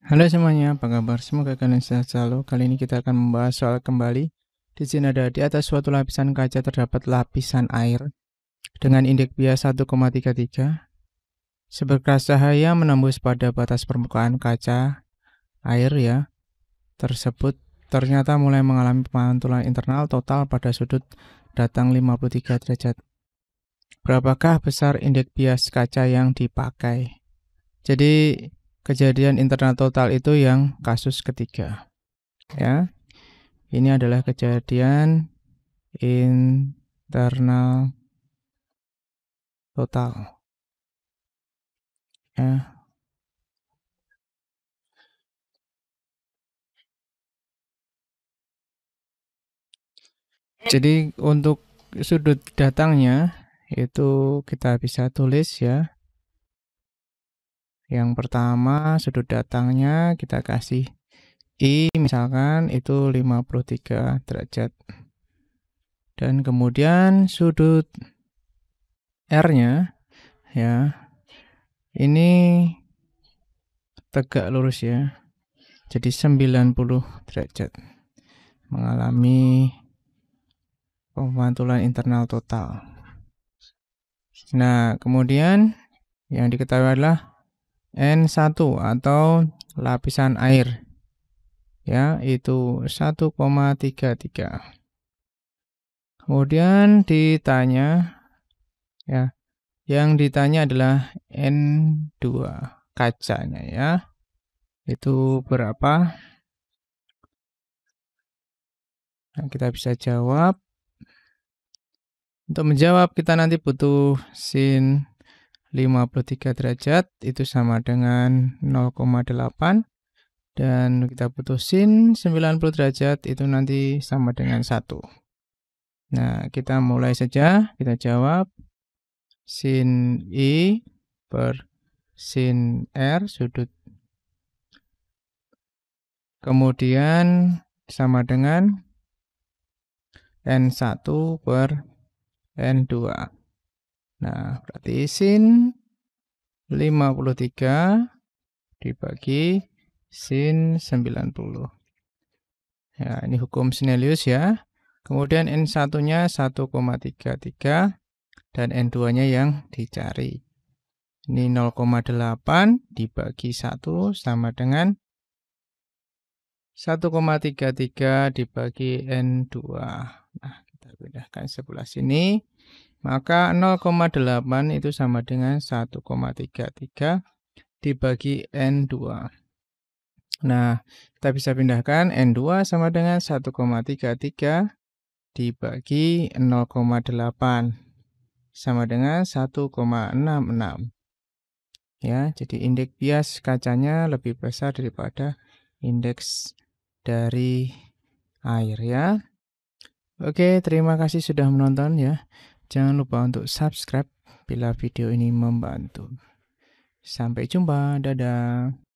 Halo semuanya, apa kabar? Semoga kalian sehat selalu. Kali ini kita akan membahas soal kembali. Di sini ada di atas suatu lapisan kaca terdapat lapisan air dengan indeks bias 1,33. Seberkas cahaya menembus pada batas permukaan kaca air ya tersebut ternyata mulai mengalami pemantulan internal total pada sudut datang 53 derajat. Berapakah besar indeks bias kaca yang dipakai? Jadi kejadian internal total itu yang kasus ketiga. Ya. Ini adalah kejadian internal total. Ya. Jadi untuk sudut datangnya itu kita bisa tulis ya yang pertama sudut datangnya kita kasih I misalkan itu 53 derajat. Dan kemudian sudut R-nya ya. Ini tegak lurus ya. Jadi 90 derajat. Mengalami pemantulan internal total. Nah, kemudian yang diketahui adalah N1 atau lapisan air. Ya, itu 1,33. Kemudian ditanya ya, yang ditanya adalah N2 kacanya ya. Itu berapa? Nah, kita bisa jawab. Untuk menjawab kita nanti butuh sin 53 derajat itu sama dengan 0,8 dan kita putusin 90 derajat itu nanti sama dengan 1. Nah, kita mulai saja. Kita jawab sin I per sin R sudut. Kemudian sama dengan N1 per N2. Nah, berarti sin 53 dibagi sin 90. Ya, ini hukum Snellius ya. Kemudian N1-nya 1,33 dan N2-nya yang dicari. Ini 0,8 dibagi 1 sama dengan 1,33 dibagi N2. Nah, kita pindahkan sebelah sini. Maka 0,8 itu sama dengan 1,33 dibagi N2. Nah, kita bisa pindahkan N2 sama dengan 1,33 dibagi 0,8 sama dengan 1,66. Ya, jadi indeks bias kacanya lebih besar daripada indeks dari air ya. Oke, terima kasih sudah menonton ya. Jangan lupa untuk subscribe bila video ini membantu. Sampai jumpa, dadah.